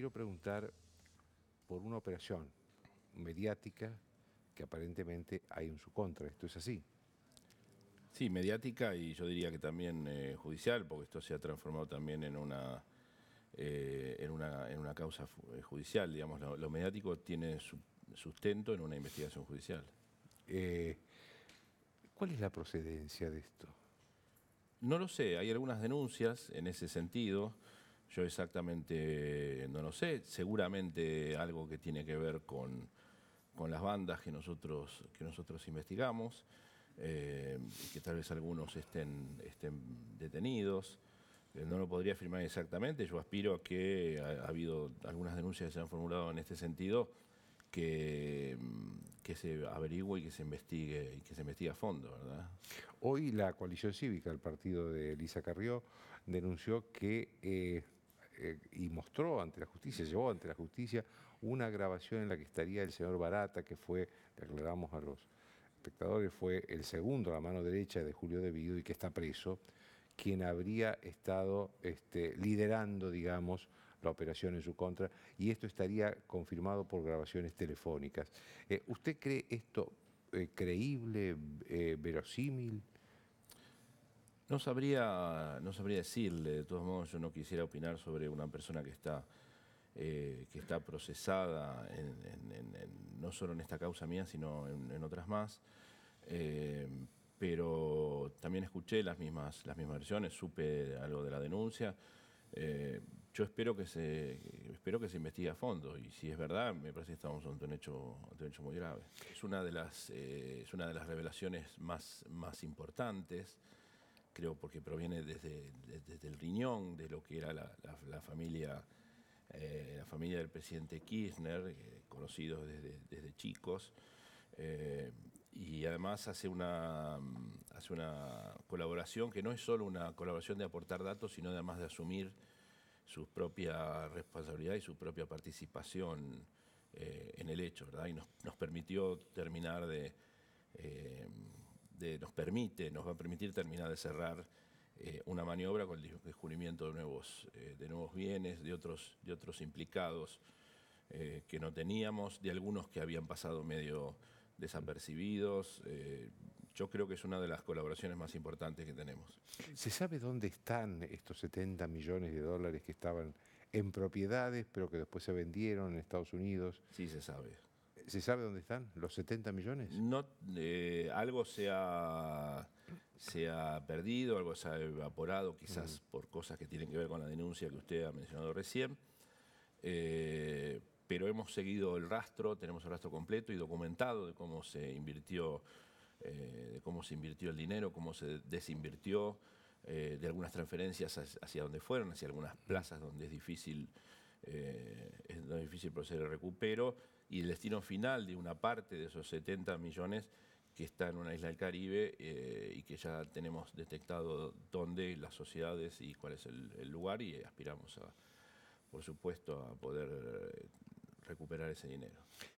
quiero preguntar por una operación mediática que aparentemente hay en su contra. ¿Esto es así? Sí, mediática y yo diría que también eh, judicial, porque esto se ha transformado también en una, eh, en una, en una causa eh, judicial. Digamos, lo, mediático tiene su sustento en una investigación judicial. ¿Cuál es la procedencia de esto? No lo sé, hay algunas denuncias en ese sentido. Yo exactamente no lo sé, seguramente algo que tiene que ver con, con las bandas que nosotros, que nosotros investigamos, eh, que tal vez algunos estén, estén detenidos. Eh, no lo podría afirmar exactamente, yo aspiro a que ha, habido algunas denuncias que se han formulado en este sentido, que, mm, que, se averigüe y que se investigue y que se investigue a fondo, ¿verdad? Hoy la coalición cívica, el partido de Elisa Carrió, denunció que eh, eh, y mostró ante la justicia, llevó ante la justicia una grabación en la que estaría el señor Barata, que fue, le aclaramos a los espectadores, fue el segundo a la mano derecha de Julio De Vido, y que está preso, quien habría estado este, liderando, digamos, la operación en su contra, y esto estaría confirmado por grabaciones telefónicas. Eh, ¿Usted cree esto eh, creíble, verosímil? No sabría, no sabría decirle, de todos modos yo no quisiera opinar sobre una persona que está, eh, que está procesada no solo en esta causa mía, sino en, otras más. Eh, pero también escuché las mismas, las mismas versiones, supe algo de la denuncia. Eh, yo espero que se espero que se investigue a fondo y si es verdad me parece que estamos ante un hecho hecho muy grave es una de las es una de las revelaciones más más importantes creo porque proviene desde, desde el riñón de lo que era la, familia. Eh, la familia del presidente Kirchner, eh, conocidos desde, desde chicos, eh, y además hace una, hace una colaboración que no es solo una colaboración de aportar datos, sino además de asumir su propia responsabilidad y su propia participación en el hecho, Y nos, nos permitió terminar de nos permite, nos va a permitir terminar de cerrar eh, una maniobra con el descubrimiento de nuevos, eh, de nuevos bienes, de otros, de otros implicados eh, que no teníamos, de algunos que habían pasado medio desapercibidos. yo creo que es una de las colaboraciones más importantes que tenemos. ¿Se sabe dónde están estos 70 millones de dólares que estaban en propiedades, pero que después se vendieron en Estados Unidos? Sí, se sabe. ¿Se sabe dónde están los 70 millones? No, eh, algo se ha, perdido, algo se ha evaporado, quizás por cosas que tienen que ver con la denuncia que usted ha mencionado recién. Eh, pero hemos seguido el rastro, tenemos el rastro completo y documentado de cómo se invirtió, eh, de cómo se invirtió el dinero, cómo se desinvirtió, de algunas transferencias hacia, hacia dónde fueron, hacia algunas plazas donde es difícil eh, es difícil proceder al recupero y el destino final de una parte de esos 70 millones que está en una isla del Caribe eh, y que ya tenemos detectado dónde las sociedades y cuál es el, el lugar y aspiramos a, por supuesto, a poder eh, recuperar ese dinero.